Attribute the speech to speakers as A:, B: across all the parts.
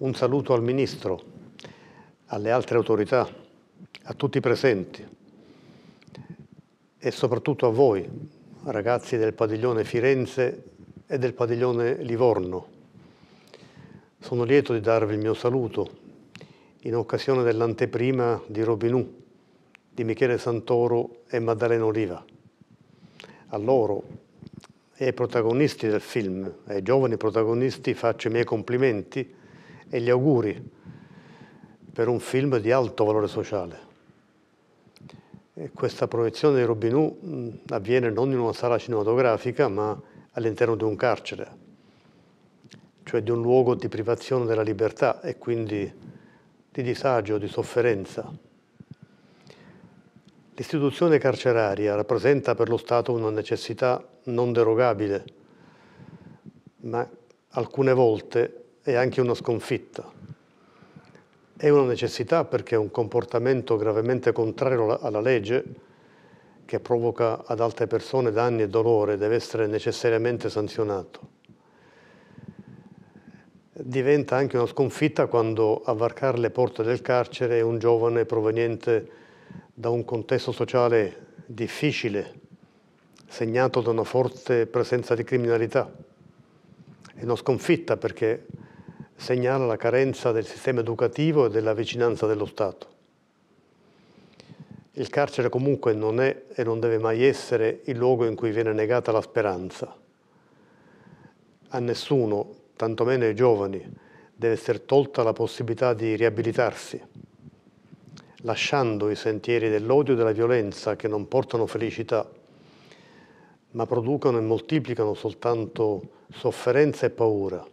A: un saluto al Ministro, alle altre autorità, a tutti i presenti e soprattutto a voi, ragazzi del padiglione Firenze e del padiglione Livorno. Sono lieto di darvi il mio saluto in occasione dell'anteprima di Robinù, di Michele Santoro e Maddalena Oliva. A loro e ai protagonisti del film, ai giovani protagonisti, faccio i miei complimenti e gli auguri per un film di alto valore sociale. E questa proiezione di Robin Hood avviene non in una sala cinematografica, ma all'interno di un carcere, cioè di un luogo di privazione della libertà e quindi di disagio, di sofferenza. L'istituzione carceraria rappresenta per lo Stato una necessità non derogabile, ma alcune volte è anche uno sconfitto. È una necessità perché è un comportamento gravemente contrario alla legge che provoca ad altre persone danni e dolore, deve essere necessariamente sanzionato. Diventa anche una sconfitta quando a varcare le porte del carcere è un giovane proveniente da un contesto sociale difficile, segnato da una forte presenza di criminalità. È una sconfitta perché segnala la carenza del sistema educativo e della vicinanza dello Stato. Il carcere comunque non è e non deve mai essere il luogo in cui viene negata la speranza. A nessuno, tantomeno ai giovani, deve essere tolta la possibilità di riabilitarsi, lasciando i sentieri dell'odio e della violenza che non portano felicità, ma producono e moltiplicano soltanto sofferenza e paura.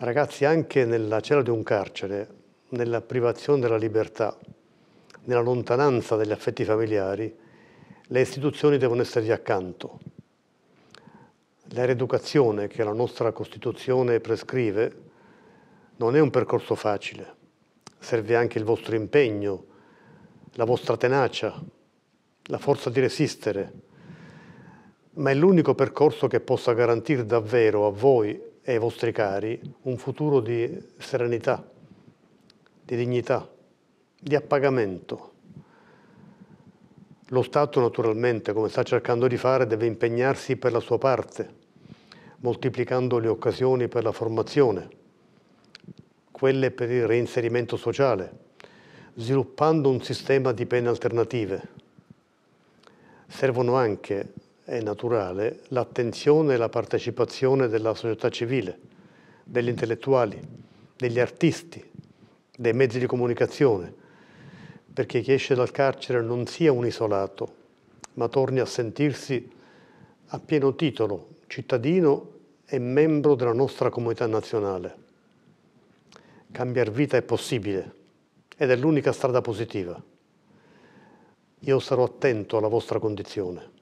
A: Ragazzi, anche nella cella di un carcere, nella privazione della libertà, nella lontananza degli affetti familiari, le istituzioni devono essergli accanto. La rieducazione che la nostra Costituzione prescrive non è un percorso facile, serve anche il vostro impegno, la vostra tenacia, la forza di resistere, ma è l'unico percorso che possa garantire davvero a voi e ai vostri cari un futuro di serenità, di dignità, di appagamento. Lo Stato naturalmente, come sta cercando di fare, deve impegnarsi per la sua parte, moltiplicando le occasioni per la formazione, quelle per il reinserimento sociale, sviluppando un sistema di pene alternative. Servono anche è naturale l'attenzione e la partecipazione della società civile, degli intellettuali, degli artisti, dei mezzi di comunicazione, perché chi esce dal carcere non sia un isolato, ma torni a sentirsi a pieno titolo cittadino e membro della nostra comunità nazionale. Cambiare vita è possibile ed è l'unica strada positiva. Io sarò attento alla vostra condizione.